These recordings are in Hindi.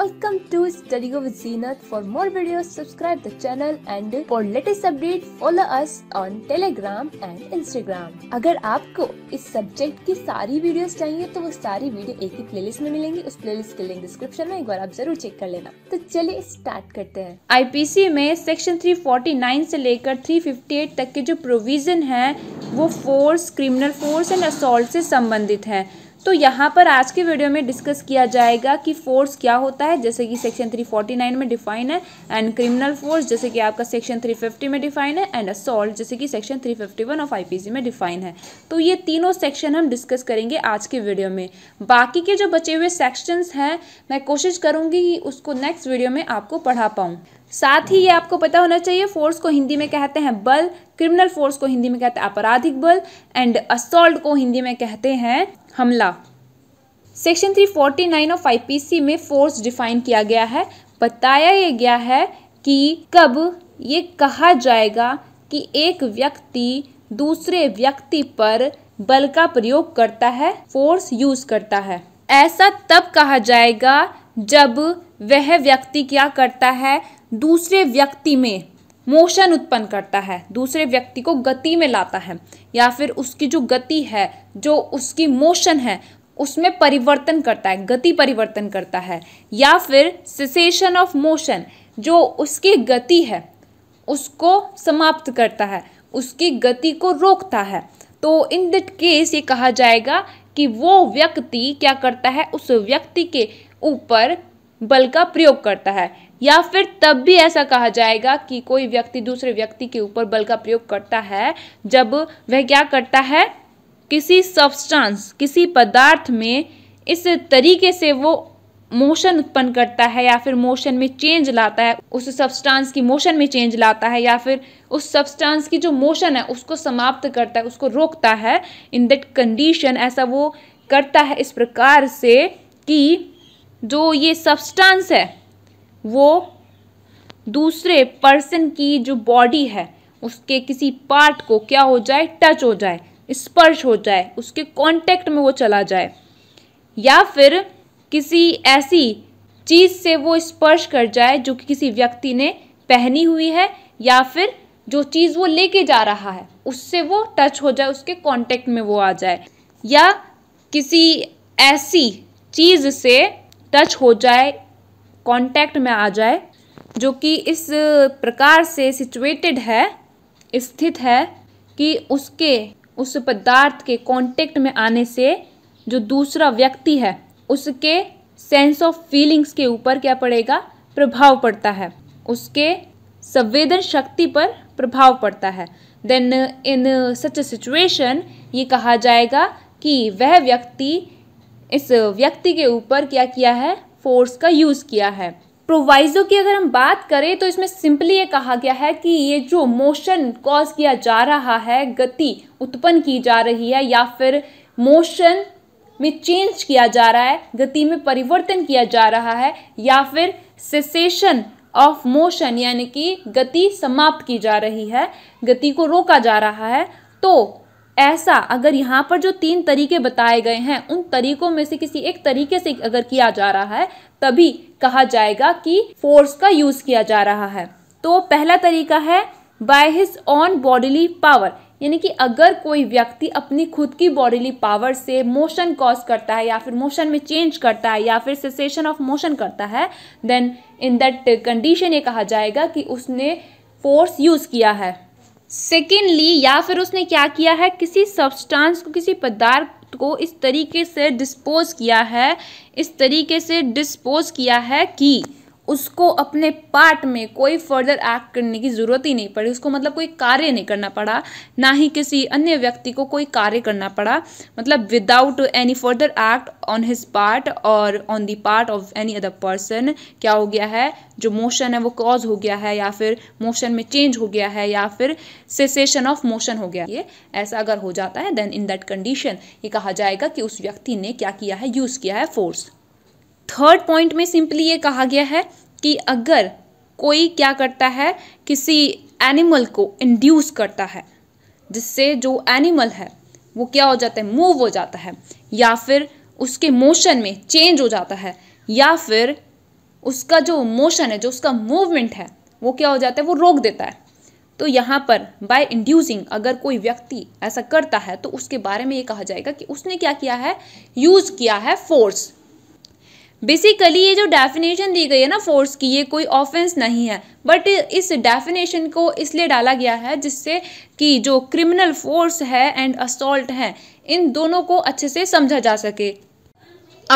Welcome to Studygo with Zenith. For more videos, subscribe the channel and for latest update follow us on Telegram and Instagram. अगर आपको इस सब्जेक्ट की सारी वीडियोस चाहिए तो वो सारी वीडियो एक ही प्लेलिस्ट में मिलेंगी उस प्लेलिस्ट के लिंक डिस्क्रिप्शन में एक बार आप जरूर चेक कर लेना तो चलिए स्टार्ट करते हैं आईपीसी में सेक्शन 349 से लेकर 358 तक के जो प्रोविजन है वो force criminal force and assault से संबंधित है तो यहाँ पर आज के वीडियो में डिस्कस किया जाएगा कि फोर्स क्या होता है जैसे कि सेक्शन 349 में डिफाइन है एंड क्रिमिनल फोर्स जैसे कि आपका सेक्शन 350 में डिफाइन है एंड असॉल्ट जैसे कि सेक्शन 351 ऑफ आईपीसी में डिफाइन है तो ये तीनों सेक्शन हम डिस्कस करेंगे आज के वीडियो में बाकी के जो बचे हुए सेक्शंस हैं मैं कोशिश करूँगी कि उसको नेक्स्ट वीडियो में आपको पढ़ा पाऊँ साथ ही ये आपको पता होना चाहिए फोर्स को हिंदी में कहते हैं बल क्रिमिनल फोर्स को हिंदी में कहते हैं आपराधिक बल एंड असॉल्ट को हिंदी में कहते हैं हमला सेक्शन नाइन ऑफ आईपीसी में फोर्स डिफाइन किया गया है बताया यह गया है कि कब ये कहा जाएगा कि एक व्यक्ति दूसरे व्यक्ति पर बल का प्रयोग करता है फोर्स यूज करता है ऐसा तब कहा जाएगा जब वह व्यक्ति क्या करता है दूसरे व्यक्ति में मोशन उत्पन्न करता है दूसरे व्यक्ति को गति में लाता है या फिर उसकी जो गति है जो उसकी मोशन है उसमें परिवर्तन करता है गति परिवर्तन करता है या फिर सिसेशन ऑफ मोशन जो उसकी गति है उसको समाप्त करता है उसकी गति को रोकता है तो इन दिट केस ये कहा जाएगा कि वो व्यक्ति क्या करता है उस व्यक्ति के ऊपर बल का प्रयोग करता है या फिर तब भी ऐसा कहा जाएगा कि कोई व्यक्ति दूसरे व्यक्ति के ऊपर बल का प्रयोग करता है जब वह क्या करता है किसी सब्सटेंस किसी पदार्थ में इस तरीके से वो मोशन उत्पन्न करता है या फिर मोशन में चेंज लाता है उस सब्सटेंस की मोशन में चेंज लाता है या फिर उस सब्सटेंस की जो मोशन है उसको समाप्त करता है उसको रोकता है इन दैट कंडीशन ऐसा वो करता है इस प्रकार से कि जो ये सब्सटेंस है वो दूसरे पर्सन की जो बॉडी है उसके किसी पार्ट को क्या हो जाए टच हो जाए स्पर्श हो जाए उसके कांटेक्ट में वो चला जाए या फिर किसी ऐसी चीज़ से वो स्पर्श कर जाए जो कि किसी व्यक्ति ने पहनी हुई है या फिर जो चीज़ वो लेके जा रहा है उससे वो टच हो जाए उसके कांटेक्ट में वो आ जाए या किसी ऐसी चीज़ से टच हो जाए कांटेक्ट में आ जाए जो कि इस प्रकार से सिचुएटेड है स्थित है कि उसके उस पदार्थ के कांटेक्ट में आने से जो दूसरा व्यक्ति है उसके सेंस ऑफ फीलिंग्स के ऊपर क्या पड़ेगा प्रभाव पड़ता है उसके संवेदन शक्ति पर प्रभाव पड़ता है then in such a situation ये कहा जाएगा कि वह व्यक्ति इस व्यक्ति के ऊपर क्या किया है फोर्स का यूज़ किया है प्रोवाइजो की अगर हम बात करें तो इसमें सिंपली ये कहा गया है कि ये जो मोशन कॉज किया जा रहा है गति उत्पन्न की जा रही है या फिर मोशन में चेंज किया जा रहा है गति में परिवर्तन किया जा रहा है या फिर सेसेशन ऑफ मोशन यानी कि गति समाप्त की जा रही है गति को रोका जा रहा है तो ऐसा अगर यहाँ पर जो तीन तरीके बताए गए हैं उन तरीकों में से किसी एक तरीके से अगर किया जा रहा है तभी कहा जाएगा कि फोर्स का यूज किया जा रहा है तो पहला तरीका है by his own bodily power यानी कि अगर कोई व्यक्ति अपनी खुद की बॉडीली पावर से मोशन कॉज करता है या फिर मोशन में चेंज करता है या फिर सेसेशन ऑफ मोशन करता है देन इन दैट कंडीशन ये कहा जाएगा कि उसने फोर्स यूज़ किया है सेकेंडली या फिर उसने क्या किया है किसी सब्सटेंस को किसी पदार्थ को इस तरीके से डिस्पोज किया है इस तरीके से डिस्पोज किया है कि उसको अपने पार्ट में कोई फर्दर एक्ट करने की ज़रूरत ही नहीं पड़ी उसको मतलब कोई कार्य नहीं करना पड़ा ना ही किसी अन्य व्यक्ति को कोई कार्य करना पड़ा मतलब without any further act on his part और on the part of any other person क्या हो गया है जो मोशन है वो कॉज हो गया है या फिर मोशन में चेंज हो गया है या फिर सेसेशन ऑफ मोशन हो गया ये ऐसा अगर हो जाता है देन इन दैट कंडीशन ये कहा जाएगा कि उस व्यक्ति ने क्या किया है यूज़ किया है फोर्स थर्ड पॉइंट में सिंपली ये कहा गया है कि अगर कोई क्या करता है किसी एनिमल को इंड्यूस करता है जिससे जो एनिमल है वो क्या हो जाता है मूव हो जाता है या फिर उसके मोशन में चेंज हो जाता है या फिर उसका जो मोशन है जो उसका मूवमेंट है वो क्या हो जाता है वो रोक देता है तो यहाँ पर बाय इंड्यूसिंग अगर कोई व्यक्ति ऐसा करता है तो उसके बारे में ये कहा जाएगा कि उसने क्या किया है यूज़ किया है फोर्स बेसिकली ये जो डेफिनेशन दी गई है ना फोर्स की ये कोई ऑफेंस नहीं है बट इस डेफिनेशन को इसलिए डाला गया है जिससे कि जो क्रिमिनल फोर्स है एंड असॉल्ट है इन दोनों को अच्छे से समझा जा सके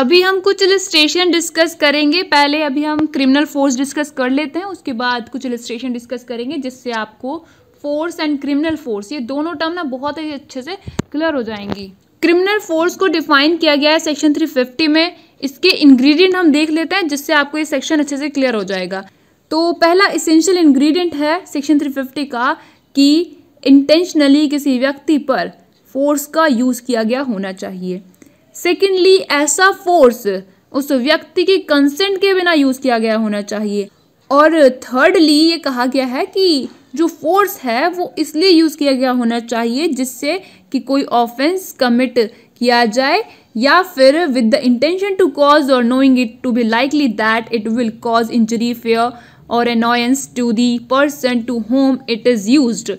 अभी हम कुछ इलिस्ट्रेशन डिस्कस करेंगे पहले अभी हम क्रिमिनल फोर्स डिस्कस कर लेते हैं उसके बाद कुछ इलिस्ट्रेशन डिस्कस करेंगे जिससे आपको फोर्स एंड क्रिमिनल फोर्स ये दोनों टर्म ना बहुत ही अच्छे से क्लियर हो जाएंगी क्रिमिनल फोर्स को डिफाइन किया गया है सेक्शन 350 में इसके इंग्रेडिएंट हम देख लेते हैं जिससे आपको ये सेक्शन अच्छे से क्लियर हो जाएगा तो पहला इसेंशियल इंग्रेडिएंट है सेक्शन 350 का कि इंटेंशनली किसी व्यक्ति पर फोर्स का यूज़ किया गया होना चाहिए सेकेंडली ऐसा फोर्स उस व्यक्ति की कंसेंट के बिना यूज़ किया गया होना चाहिए और थर्डली ये कहा गया है कि जो फोर्स है वो इसलिए यूज़ किया गया होना चाहिए जिससे कि कोई ऑफेंस कमिट किया जाए या फिर with the intention to cause और knowing it to be likely that it will cause injury fear और annoyance to the person to whom it is used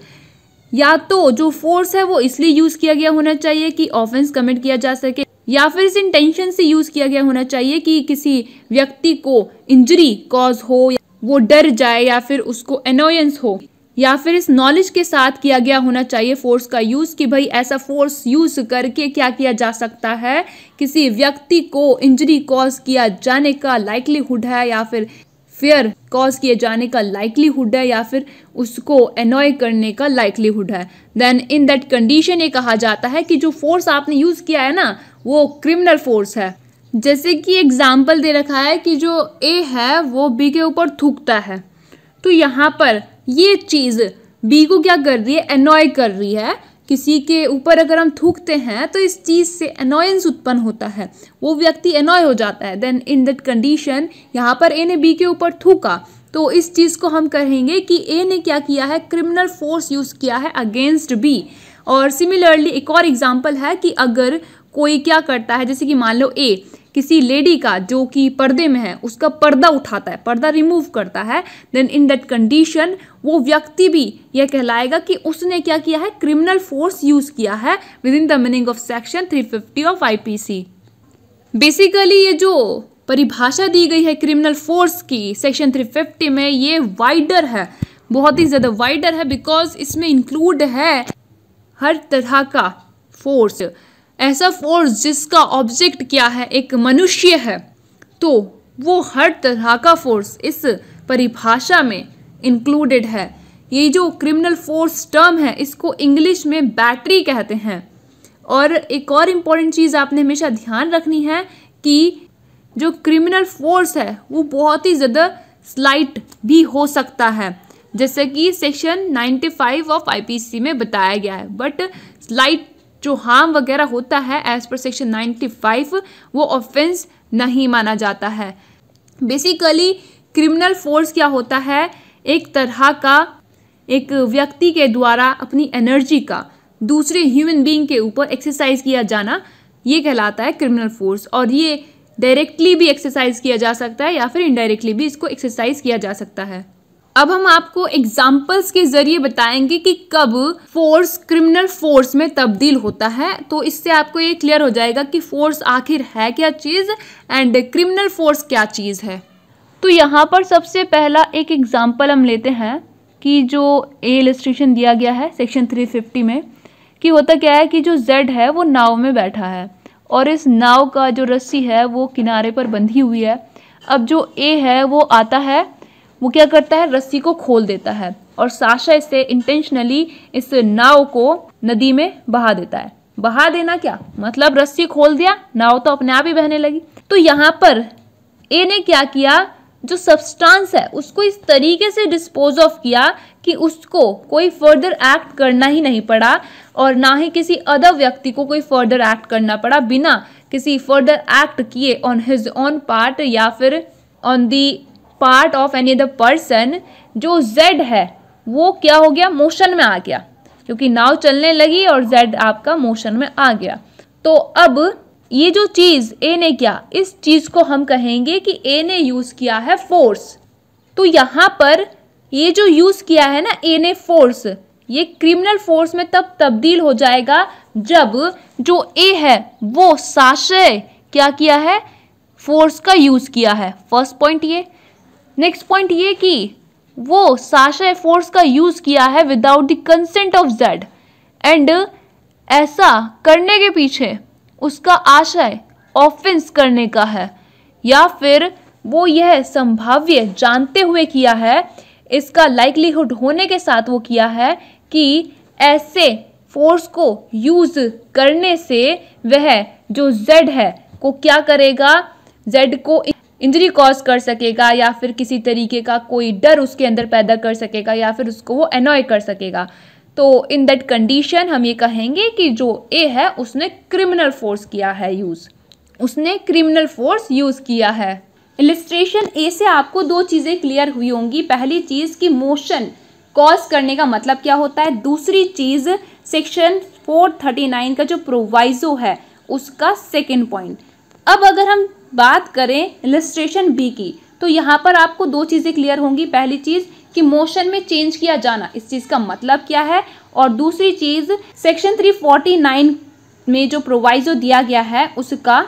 या तो जो फोर्स है वो इसलिए यूज़ किया गया होना चाहिए कि ऑफेंस कमिट किया जा सके या फिर इस इंटेंशन से यूज़ किया गया होना चाहिए कि किसी व्यक्ति को इंजरी कॉज हो वो डर जाए या फिर उसको अनोयंस हो या फिर इस नॉलेज के साथ किया गया होना चाहिए फोर्स का यूज़ कि भाई ऐसा फोर्स यूज़ करके क्या किया जा सकता है किसी व्यक्ति को इंजरी कॉज किया जाने का लाइकलीहुड है या फिर फेयर कॉज किए जाने का लाइकलीहुड है या फिर उसको एनॉय करने का लाइकलीहुड है देन इन दैट कंडीशन ये कहा जाता है कि जो फोर्स आपने यूज़ किया है ना वो क्रिमिनल फोर्स है जैसे कि एग्जाम्पल दे रखा है कि जो ए है वो बी के ऊपर थूकता है तो यहाँ पर ये चीज़ बी को क्या कर रही है एनॉय कर रही है किसी के ऊपर अगर हम थूकते हैं तो इस चीज़ से अनॉयंस उत्पन्न होता है वो व्यक्ति अनॉय हो जाता है देन इन दैट कंडीशन यहाँ पर ए ने बी के ऊपर थूका तो इस चीज़ को हम कहेंगे कि ए ने क्या किया है क्रिमिनल फोर्स यूज़ किया है अगेंस्ट बी और सिमिलरली एक और एग्जाम्पल है कि अगर कोई क्या करता है जैसे कि मान लो ए किसी लेडी का जो कि पर्दे में है उसका पर्दा उठाता है पर्दा रिमूव करता है देन इन दैट कंडीशन वो व्यक्ति भी यह कहलाएगा कि उसने क्या किया है क्रिमिनल फोर्स यूज़ किया है within the meaning of section 350 of IPC basically ये जो परिभाषा दी गई है क्रिमिनल फोर्स की सेक्शन 350 में ये वाइडर है बहुत ही ज़्यादा वाइडर है बिकॉज इसमें इंक्लूड है हर तरह का फोर्स ऐसा फोर्स जिसका ऑब्जेक्ट क्या है एक मनुष्य है तो वो हर तरह का फोर्स इस परिभाषा में इंक्लूडेड है ये जो क्रिमिनल फोर्स टर्म है इसको इंग्लिश में बैटरी कहते हैं और एक और इम्पॉर्टेंट चीज़ आपने हमेशा ध्यान रखनी है कि जो क्रिमिनल फोर्स है वो बहुत ही ज़्यादा स्लाइट भी हो सकता है जैसे कि सेक्शन 95 ऑफ आईपीसी में बताया गया है बट स्लाइट जो हार्म वगैरह होता है एज पर सेक्शन 95 वो ऑफेंस नहीं माना जाता है बेसिकली क्रिमिनल फोर्स क्या होता है एक तरह का एक व्यक्ति के द्वारा अपनी एनर्जी का दूसरे ह्यूमन बीइंग के ऊपर एक्सरसाइज किया जाना ये कहलाता है क्रिमिनल फोर्स और ये डायरेक्टली भी एक्सरसाइज किया जा सकता है या फिर इनडायरेक्टली भी इसको एक्सरसाइज किया जा सकता है अब हम आपको एग्जाम्पल्स के जरिए बताएंगे कि कब फोर्स क्रिमिनल फोर्स में तब्दील होता है तो इससे आपको ये क्लियर हो जाएगा कि फोर्स आखिर है क्या चीज़ एंड क्रिमिनल फोर्स क्या चीज़ है तो यहाँ पर सबसे पहला एक एग्जाम्पल हम लेते हैं कि जो ए एलिस्ट्रेशन दिया गया है सेक्शन 350 में कि होता क्या है कि जो जेड है वो नाव में बैठा है और इस नाव का जो रस्सी है वो किनारे पर बंधी हुई है अब जो ए है वो आता है वो क्या करता है रस्सी को खोल देता है और साशा इसे इंटेंशनली इस नाव को नदी में बहा देता है बहा देना क्या मतलब रस्सी खोल दिया नाव तो अपने आप ही बहने लगी तो यहाँ पर ए ने क्या किया जो सब्सटेंस है उसको इस तरीके से डिस्पोज ऑफ किया कि उसको कोई फर्दर एक्ट करना ही नहीं पड़ा और ना ही किसी अदर व्यक्ति को कोई फर्दर एक्ट करना पड़ा बिना किसी फर्दर एक्ट किए ऑन हिज ऑन पार्ट या फिर on the part of any other person जो जेड है वो क्या हो गया मोशन में आ गया क्योंकि नाव चलने लगी और जेड आपका मोशन में आ गया तो अब ये जो चीज़ ए ने क्या इस चीज़ को हम कहेंगे कि ए ने यूज़ किया है फोर्स तो यहाँ पर ये जो यूज़ किया है ना ए ने फोर्स ये क्रिमिनल फोर्स में तब तब्दील हो जाएगा जब जो ए है वो साशय क्या किया है फोर्स का यूज़ किया है फर्स्ट पॉइंट ये नेक्स्ट पॉइंट ये कि वो साशय फोर्स का यूज़ किया है without the consent of Z and ऐसा करने के पीछे उसका आशय ऑफेंस करने का है या फिर वो यह संभाव्य जानते हुए किया है इसका लाइकलीहुड होने के साथ वो किया है कि ऐसे फोर्स को यूज़ करने से वह जो जेड है को क्या करेगा जेड को इंजरी कॉज कर सकेगा या फिर किसी तरीके का कोई डर उसके अंदर पैदा कर सकेगा या फिर उसको वो एनॉय कर सकेगा तो इन दैट कंडीशन हम ये कहेंगे कि जो ए है उसने क्रिमिनल फोर्स किया है यूज़ उसने क्रिमिनल फोर्स यूज़ किया है इलिस्ट्रेशन ए से आपको दो चीज़ें क्लियर हुई होंगी पहली चीज़ कि मोशन कॉज करने का मतलब क्या होता है दूसरी चीज़ सेक्शन 439 का जो प्रोवाइजो है उसका सेकेंड पॉइंट अब अगर हम बात करें इलस्ट्रेशन बी की तो यहाँ पर आपको दो चीज़ें क्लियर होंगी पहली चीज़ कि मोशन में चेंज किया जाना इस चीज़ का मतलब क्या है और दूसरी चीज़ सेक्शन 349 में जो प्रोवाइजो दिया गया है उसका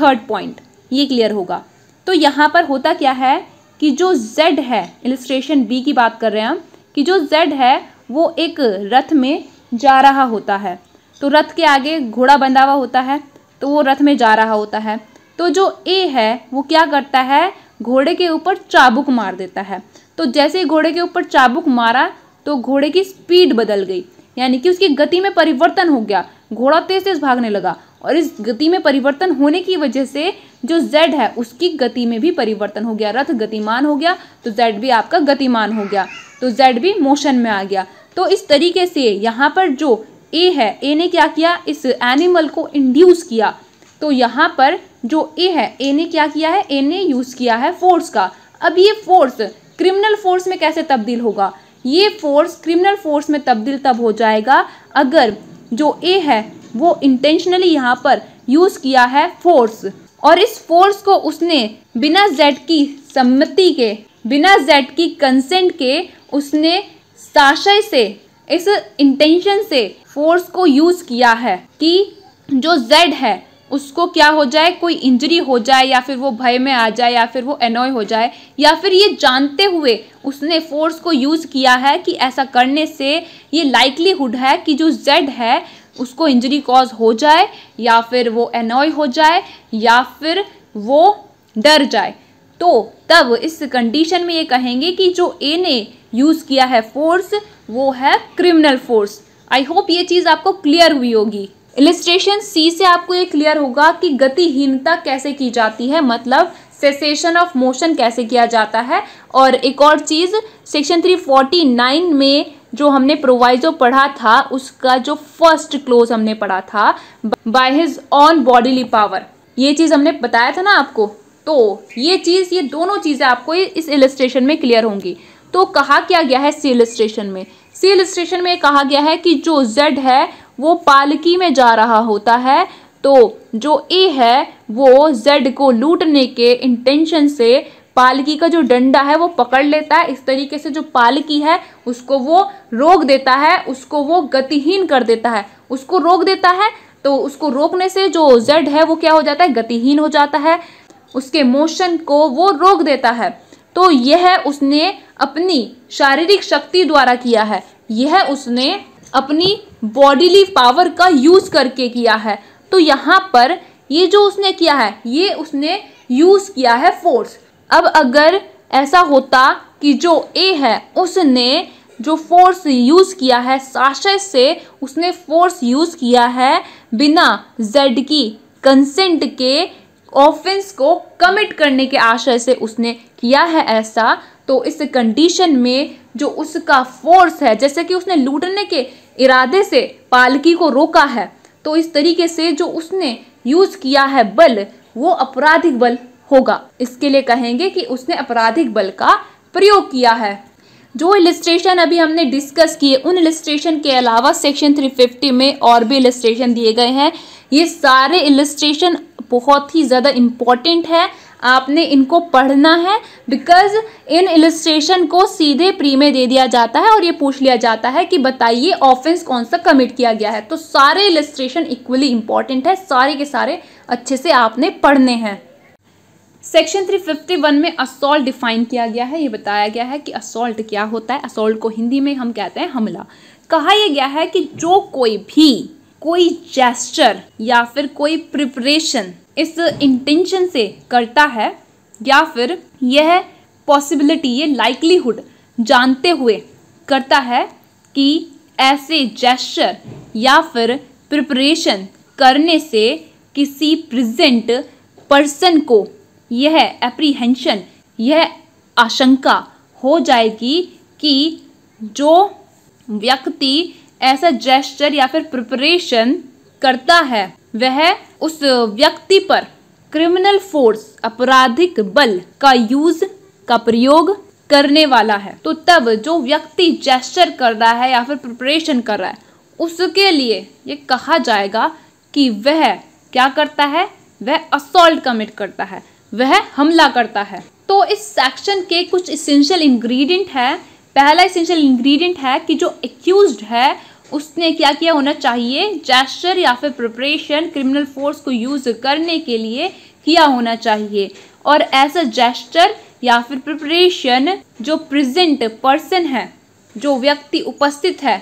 थर्ड पॉइंट ये क्लियर होगा तो यहाँ पर होता क्या है कि जो जेड है इलस्ट्रेशन बी की बात कर रहे हैं हम कि जो जेड है वो एक रथ में जा रहा होता है तो रथ के आगे घोड़ा बंधा हुआ होता है तो वो रथ में जा रहा होता है तो जो ए है वो क्या करता है घोड़े के ऊपर चाबुक मार देता है तो जैसे ही घोड़े के ऊपर चाबुक मारा तो घोड़े की स्पीड बदल गई यानी कि उसकी गति में परिवर्तन हो गया घोड़ा तेज तेज भागने लगा और इस गति में परिवर्तन होने की वजह से जो जेड है उसकी गति में भी परिवर्तन हो गया रथ गतिमान हो गया तो जेड भी आपका गतिमान हो गया तो जेड भी मोशन में आ गया तो इस तरीके से यहाँ पर जो ए है ए ने क्या किया इस एनिमल को इंड्यूस किया तो यहाँ पर जो ए है ए ने क्या किया है ए ने यूज़ किया है फोर्स का अब ये फोर्स क्रिमिनल फोर्स में कैसे तब्दील होगा ये फोर्स क्रिमिनल फोर्स में तब्दील तब हो जाएगा अगर जो ए है वो इंटेंशनली यहाँ पर यूज़ किया है फोर्स और इस फोर्स को उसने बिना जेड की सम्मति के बिना जेड की कंसेंट के उसने साशय से इस इंटेंशन से फोर्स को यूज़ किया है कि जो जेड है उसको क्या हो जाए कोई इंजरी हो जाए या फिर वो भय में आ जाए या फिर वो एनॉय हो जाए या फिर ये जानते हुए उसने फोर्स को यूज़ किया है कि ऐसा करने से ये लाइकलीहुड है कि जो जेड है उसको इंजरी कॉज हो जाए या फिर वो एनॉय हो जाए या फिर वो डर जाए तो तब इस कंडीशन में ये कहेंगे कि जो ए ने यूज़ किया है फोर्स वो है क्रिमिनल फोर्स आई होप ये चीज़ आपको क्लियर हुई होगी इलिस्ट्रेशन सी से आपको ये क्लियर होगा कि गतिहीनता कैसे की जाती है मतलब सेसेशन ऑफ मोशन कैसे किया जाता है और एक और चीज़ सेक्शन 349 में जो हमने प्रोवाइजो पढ़ा था उसका जो फर्स्ट क्लोज हमने पढ़ा था by his own bodily power ये चीज़ हमने बताया था ना आपको तो ये चीज़ ये दोनों चीज़ें आपको इस इलिस्ट्रेशन में क्लियर होंगी तो कहा क्या गया है सी इलिस्ट्रेशन में सी इलिस्ट्रेशन में कहा गया है कि जो जेड है वो पालकी में जा रहा होता है तो जो ए है वो जेड को लूटने के इंटेंशन से पालकी का जो डंडा है वो पकड़ लेता है इस तरीके से जो पालकी है उसको वो रोक देता है उसको वो गतिहीन कर देता है उसको रोक देता है तो उसको रोकने से जो जेड है वो क्या हो जाता है गतिहीन हो जाता है उसके मोशन को वो रोक देता है तो यह उसने अपनी शारीरिक शक्ति द्वारा किया है यह उसने अपनी बॉडीली पावर का यूज करके किया है तो यहाँ पर ये जो उसने किया है ये उसने यूज किया है फोर्स अब अगर ऐसा होता कि जो ए है उसने जो फोर्स यूज किया है साशय से उसने फोर्स यूज किया है बिना जेड की कंसेंट के ऑफेंस को कमिट करने के आशय से उसने किया है ऐसा तो इस कंडीशन में जो उसका फोर्स है जैसे कि उसने लूटने के इरादे से पालकी को रोका है तो इस तरीके से जो उसने यूज किया है बल वो अपराधिक बल होगा इसके लिए कहेंगे कि उसने अपराधिक बल का प्रयोग किया है जो इलिस्ट्रेशन अभी हमने डिस्कस किए उन इलिस्ट्रेशन के अलावा सेक्शन 350 में और भी इलिस्ट्रेशन दिए गए हैं ये सारे इलिस्ट्रेशन बहुत ही ज़्यादा इम्पॉर्टेंट है आपने इनको पढ़ना है बिकॉज इन इलिस्ट्रेशन को सीधे प्री में दे दिया जाता है और ये पूछ लिया जाता है कि बताइए ऑफेंस कौन सा कमिट किया गया है तो सारे इलिस्ट्रेशन इक्वली इम्पॉर्टेंट है सारे के सारे अच्छे से आपने पढ़ने हैं सेक्शन 351 में असोल्ट डिफाइन किया गया है ये बताया गया है कि असोल्ट क्या होता है असोल्ट को हिंदी में हम कहते हैं हमला कहा यह गया है कि जो कोई भी कोई जेस्चर या फिर कोई प्रिपरेशन इस इंटेंशन से करता है या फिर यह पॉसिबिलिटी ये लाइकलीहुड जानते हुए करता है कि ऐसे जेस्चर या फिर प्रिपरेशन करने से किसी प्रेजेंट पर्सन को यह एप्रीहेंशन यह आशंका हो जाएगी कि जो व्यक्ति ऐसा जेस्टर या फिर प्रिपरेशन करता है वह उस व्यक्ति पर क्रिमिनल फोर्स आपराधिक बल का यूज का प्रयोग करने वाला है तो तब जो व्यक्ति जेस्टर कर रहा है या फिर प्रिपरेशन कर रहा है उसके लिए ये कहा जाएगा कि वह क्या करता है वह असोल्ट कमिट करता है वह हमला करता है तो इस सेक्शन के कुछ इसेंशियल इंग्रेडिएंट है पहला इसेंशियल इंग्रेडिएंट है कि जो एक्यूज है उसने क्या किया होना चाहिए जेस्टर या फिर प्रिपरेशन क्रिमिनल फोर्स को यूज़ करने के लिए किया होना चाहिए और एज अ जेस्चर या फिर प्रिपरेशन जो प्रेजेंट पर्सन है जो व्यक्ति उपस्थित है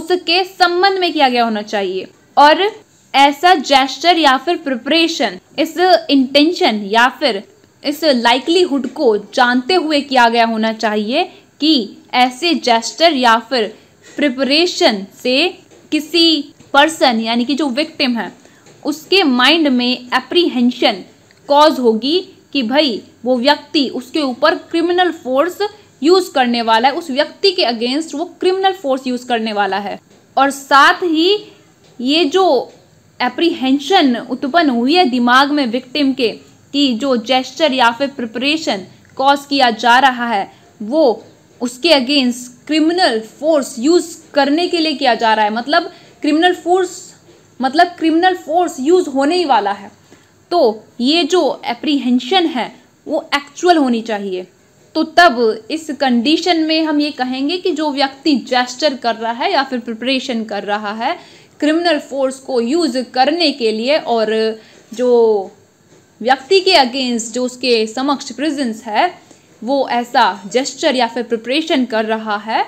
उसके संबंध में किया गया होना चाहिए और ऐसा जेस्टर या फिर प्रिपरेशन इस इंटेंशन या फिर इस लाइकलीहुड को जानते हुए किया गया होना चाहिए कि ऐसे जेस्टर या फिर प्रिपरेशन से किसी पर्सन यानी कि जो विक्टिम है उसके माइंड में एप्रीहेंशन कॉज होगी कि भाई वो व्यक्ति उसके ऊपर क्रिमिनल फोर्स यूज़ करने वाला है उस व्यक्ति के अगेंस्ट वो क्रिमिनल फोर्स यूज़ करने वाला है और साथ ही ये जो एप्रीहेंशन उत्पन्न हुई है दिमाग में विक्टिम के कि जो जेस्चर या फिर प्रिपरेशन कॉज किया जा रहा है वो उसके अगेंस्ट क्रिमिनल फोर्स यूज करने के लिए किया जा रहा है मतलब क्रिमिनल फोर्स मतलब क्रिमिनल फोर्स यूज होने ही वाला है तो ये जो एप्रीहेंशन है वो एक्चुअल होनी चाहिए तो तब इस कंडीशन में हम ये कहेंगे कि जो व्यक्ति जेस्चर कर रहा है या फिर प्रिपरेशन कर रहा है क्रिमिनल फोर्स को यूज़ करने के लिए और जो व्यक्ति के अगेंस्ट जो उसके समक्ष प्रेजेंस है वो ऐसा जेस्चर या फिर प्रिपरेशन कर रहा है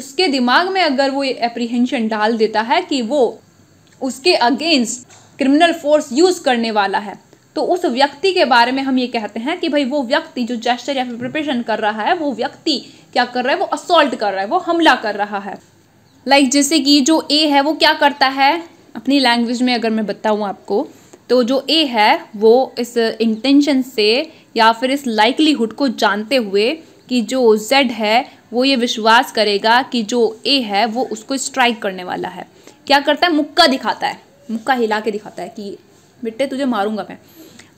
उसके दिमाग में अगर वो एप्रीहेंशन डाल देता है कि वो उसके अगेंस्ट क्रिमिनल फोर्स यूज़ करने वाला है तो उस व्यक्ति के बारे में हम ये कहते हैं कि भाई वो व्यक्ति जो जेस्टर या फिर प्रिपरेशन कर रहा है वो व्यक्ति क्या कर रहा है वो असोल्ट कर रहा है वो हमला कर रहा है लाइक like जैसे कि जो ए है वो क्या करता है अपनी लैंग्वेज में अगर मैं बताऊँ आपको तो जो ए है वो इस इंटेंशन से या फिर इस लाइकलीहुड को जानते हुए कि जो जेड है वो ये विश्वास करेगा कि जो ए है वो उसको स्ट्राइक करने वाला है क्या करता है मुक्का दिखाता है मुक्का हिला के दिखाता है कि बिट्टे तुझे मारूंगा मैं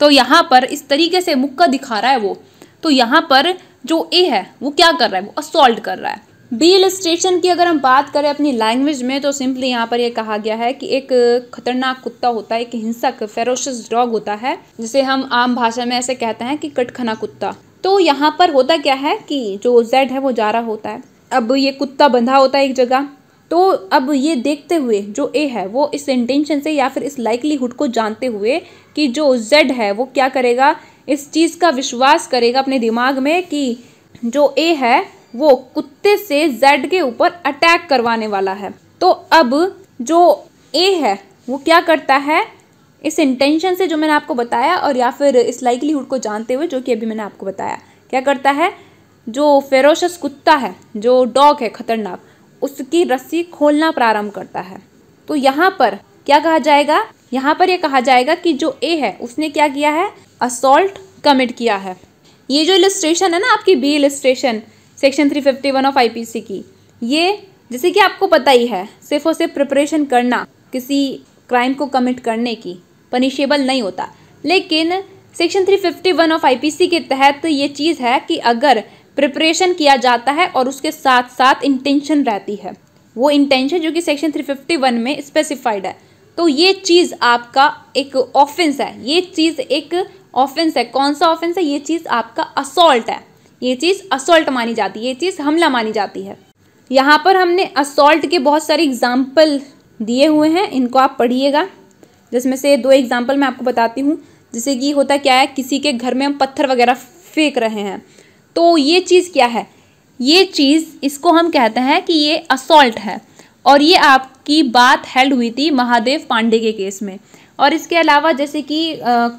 तो यहाँ पर इस तरीके से मुक्का दिखा रहा है वो तो यहाँ पर जो ए है वो क्या कर रहा है वो असॉल्ट कर रहा है बी इलस्ट्रेशन की अगर हम बात करें अपनी लैंग्वेज में तो सिंपली यहाँ पर यह कहा गया है कि एक खतरनाक कुत्ता होता है एक हिंसक फेरोशस डॉग होता है जिसे हम आम भाषा में ऐसे कहते हैं कि कटखना कुत्ता तो यहाँ पर होता क्या है कि जो जेड है वो जा रहा होता है अब ये कुत्ता बंधा होता है एक जगह तो अब ये देखते हुए जो ए है वो इस इंटेंशन से या फिर इस लाइकलीहुड को जानते हुए कि जो जेड है वो क्या करेगा इस चीज़ का विश्वास करेगा अपने दिमाग में कि जो ए है वो कुत्ते से जेड के ऊपर अटैक करवाने वाला है तो अब जो ए है वो क्या करता है इस इंटेंशन से जो मैंने आपको बताया और या फिर इस लाइकलीहुड को जानते हुए जो कि अभी मैंने आपको बताया क्या करता है जो फेरोशस कुत्ता है जो डॉग है खतरनाक उसकी रस्सी खोलना प्रारंभ करता है तो यहाँ पर क्या कहा जाएगा यहाँ पर यह कहा जाएगा कि जो ए है उसने क्या किया है असोल्ट कमिट किया है ये जो इलिस्ट्रेशन है ना आपकी B illustration section three fifty one of IPC की ये जैसे कि आपको पता ही है सिर्फ और सिर्फ प्रिपरेशन करना किसी क्राइम को कमिट करने की पनिशेबल नहीं होता लेकिन सेक्शन 351 ऑफ आईपीसी के तहत ये चीज़ है कि अगर प्रिपरेशन किया जाता है और उसके साथ साथ इंटेंशन रहती है वो इंटेंशन जो कि सेक्शन 351 में स्पेसिफाइड है तो ये चीज़ आपका एक ऑफेंस है ये चीज़ एक ऑफेंस है कौन सा ऑफेंस है ये चीज़ आपका असॉल्ट है ये चीज़ असोल्ट मानी जाती है ये चीज़ हमला मानी जाती है यहाँ पर हमने असोल्ट के बहुत सारे एग्जाम्पल दिए हुए हैं इनको आप पढ़िएगा जिसमें से दो एग्जाम्पल मैं आपको बताती हूँ जैसे कि होता क्या है किसी के घर में हम पत्थर वगैरह फेंक रहे हैं तो ये चीज़ क्या है ये चीज़ इसको हम कहते हैं कि ये असोल्ट है और ये आपकी बात हेल्ड हुई थी महादेव पांडे के केस में और इसके अलावा जैसे कि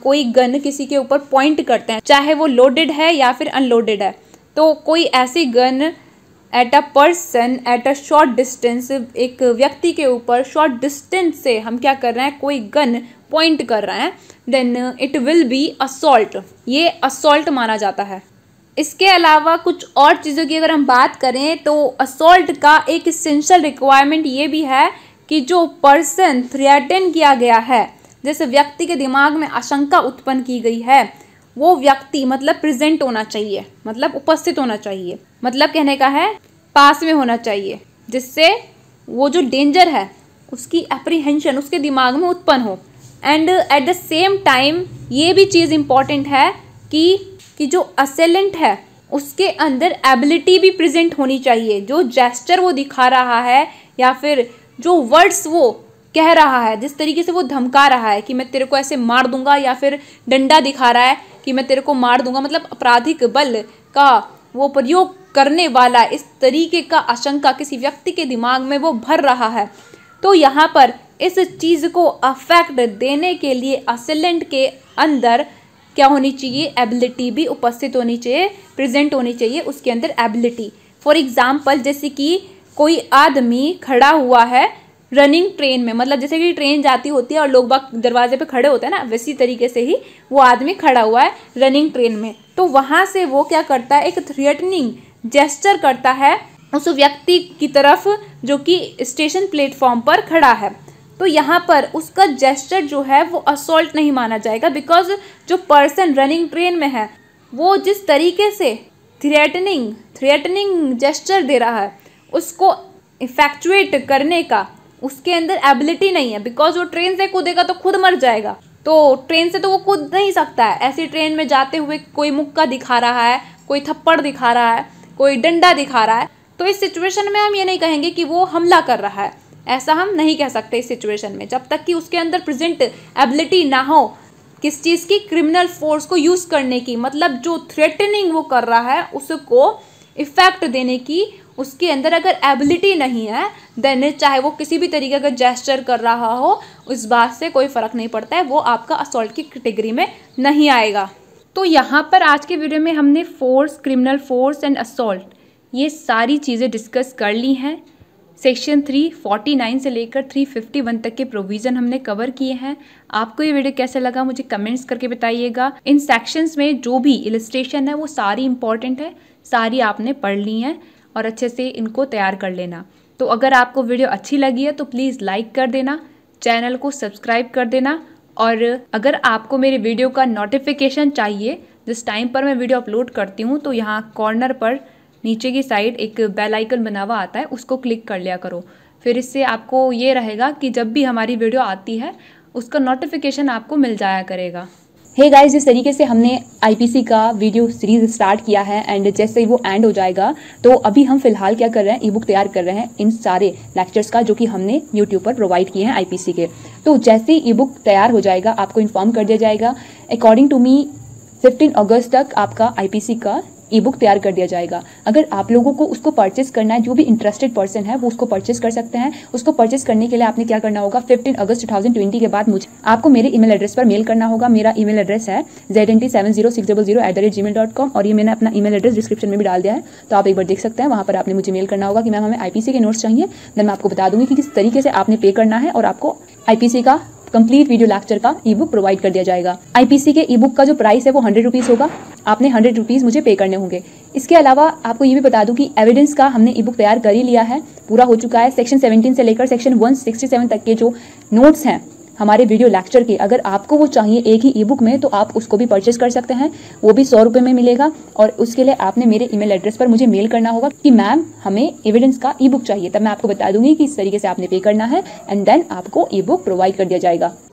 कोई गन किसी के ऊपर पॉइंट करते हैं चाहे वो लोडेड है या फिर अनलोडेड है तो कोई ऐसी gun at a person at a short distance एक व्यक्ति के ऊपर शॉर्ट डिस्टेंस से हम क्या कर रहे हैं कोई गन पॉइंट कर रहे हैं then it will be assault ये असोल्ट माना जाता है इसके अलावा कुछ और चीज़ों की अगर हम बात करें तो असोल्ट का एक इसेंशियल रिक्वायरमेंट ये भी है कि जो पर्सन थ्रियाटेन किया गया है जिस व्यक्ति के दिमाग में आशंका उत्पन्न की गई है वो व्यक्ति मतलब प्रेजेंट होना चाहिए मतलब उपस्थित होना चाहिए मतलब कहने का है पास में होना चाहिए जिससे वो जो डेंजर है उसकी अप्रिहेंशन उसके दिमाग में उत्पन्न हो and at the same time ये भी चीज़ इम्पॉर्टेंट है कि कि जो असेलेंट है उसके अंदर एबिलिटी भी प्रेजेंट होनी चाहिए जो जेस्चर वो दिखा रहा है या फिर जो वर्ड्स वो कह रहा है जिस तरीके से वो धमका रहा है कि मैं तेरे को ऐसे मार दूंगा या फिर डंडा दिखा रहा है कि मैं तेरे को मार दूंगा मतलब आपराधिक बल का वो प्रयोग करने वाला इस तरीके का आशंका किसी व्यक्ति के दिमाग में वो भर रहा है तो यहाँ पर इस चीज़ को अफेक्ट देने के लिए असिलेंट के अंदर क्या होनी चाहिए एबिलिटी भी उपस्थित होनी चाहिए प्रेजेंट होनी चाहिए उसके अंदर एबिलिटी फॉर एग्ज़ाम्पल जैसे कि कोई आदमी खड़ा हुआ है रनिंग ट्रेन में मतलब जैसे कि ट्रेन जाती होती है और लोग बाग दरवाजे पे खड़े होते हैं ना वैसी तरीके से ही वो आदमी खड़ा हुआ है रनिंग ट्रेन में तो वहाँ से वो क्या करता है एक थ्रेटनिंग जेस्टर करता है उस व्यक्ति की तरफ जो कि स्टेशन प्लेटफॉर्म पर खड़ा है तो यहाँ पर उसका जेस्चर जो है वो असोल्ट नहीं माना जाएगा बिकॉज जो पर्सन रनिंग ट्रेन में है वो जिस तरीके से थ्रेटनिंग थ्रेटनिंग जेस्चर दे रहा है उसको इफेक्चुएट करने का उसके अंदर एबिलिटी नहीं है बिकॉज वो ट्रेन से कूदेगा तो खुद मर जाएगा तो ट्रेन से तो वो कूद नहीं सकता है ऐसी ट्रेन में जाते हुए कोई मुक्का दिखा रहा है कोई थप्पड़ दिखा रहा है कोई डंडा दिखा रहा है तो इस सिचुएशन में हम ये नहीं कहेंगे कि वो हमला कर रहा है ऐसा हम नहीं कह सकते इस सिचुएशन में जब तक कि उसके अंदर प्रेजेंट एबिलिटी ना हो किस चीज़ की क्रिमिनल फोर्स को यूज़ करने की मतलब जो थ्रेटनिंग वो कर रहा है उसको इफ़ेक्ट देने की उसके अंदर अगर एबिलिटी नहीं है देन चाहे वो किसी भी तरीके का जेस्टर कर रहा हो उस बात से कोई फ़र्क नहीं पड़ता है वो आपका असोल्ट की कैटेगरी में नहीं आएगा तो यहाँ पर आज के वीडियो में हमने force criminal force and assault ये सारी चीज़ें डिस्कस कर ली हैं सेक्शन 349 से लेकर 351 तक के प्रोविज़न हमने कवर किए हैं आपको ये वीडियो कैसा लगा मुझे कमेंट्स करके बताइएगा इन सेक्शंस में जो भी इलिस्ट्रेशन है वो सारी इंपॉर्टेंट है सारी आपने पढ़ ली हैं और अच्छे से इनको तैयार कर लेना तो अगर आपको वीडियो अच्छी लगी है तो प्लीज़ लाइक कर देना चैनल को सब्सक्राइब कर देना और अगर आपको मेरे वीडियो का नोटिफिकेशन चाहिए जिस टाइम पर मैं वीडियो अपलोड करती हूँ तो यहाँ कॉर्नर पर नीचे की साइड एक बेल आइकन बना हुआ आता है उसको क्लिक कर लिया करो फिर इससे आपको ये रहेगा कि जब भी हमारी वीडियो आती है उसका नोटिफिकेशन आपको मिल जाया करेगा हे hey गाइस जिस तरीके से हमने आईपीसी का वीडियो सीरीज स्टार्ट किया है एंड जैसे ही वो एंड हो जाएगा तो अभी हम फिलहाल क्या कर रहे हैं ई बुक तैयार कर रहे हैं इन सारे लेक्चर्स का जो कि हमने यूट्यूब पर प्रोवाइड किए हैं आईपीसी के तो जैसे ही ई बुक तैयार हो जाएगा आपको इन्फॉर्म कर दिया जाएगा अकॉर्डिंग टू मी फिफ्टीन अगस्त तक आपका आईपीसी का ई बुक तैयार कर दिया जाएगा अगर आप लोगों को उसको परचेस करना है जो भी इंटरेस्टेड पर्सन है वो उसको परचेस कर सकते हैं उसको परचेस करने के लिए आपने क्या करना होगा फिफ्टीन अगस्त टू के बाद मुझे आपको मेरे ईमेल एड्रेस पर मेल करना होगा मेरा ईमेल एड्रेस है Z N seven zero six double zero at the rate gmail dot com और ये मैंने अपना ईमेल एड्रेस डिस्क्रिप्शन में भी डाल दिया है तो आप एक बार देख सकते हैं वहां पर आपने मुझे मेल करना होगा कि मैम हमें आईपीसी के नोट्स चाहिए देन मैं आपको बता दूंगी कि किस तरीके से आपने पे करना है और आपको आईपीसी का कंप्लीट वीडियो लेक्चर का ई बुक प्रोवाइड कर दिया जाएगा आईपीसी के ई बुक का जो प्राइस है वो हंड्रेड रुपीज़ होगा आपने हंड्रेड रुपीज़ मुझे पे करने होंगे इसके अलावा आपको ये भी बता दूं कि एविडेंस का हमने ई बुक तैयार कर ही लिया है पूरा हो चुका है सेक्शन सेवनटीन से लेकर सेक्शन सेवन तक के जो नोट्स हैं हमारे वीडियो लेक्चर की अगर आपको वो चाहिए एक ही ई बुक में तो आप उसको भी परचेज कर सकते हैं वो भी सौ रुपए में मिलेगा और उसके लिए आपने मेरे ईमेल एड्रेस पर मुझे मेल करना होगा कि मैम हमें एविडेंस का ई बुक चाहिए तब मैं आपको बता दूंगी कि इस तरीके से आपने पे करना है एंड देन आपको ई बुक प्रोवाइड कर दिया जाएगा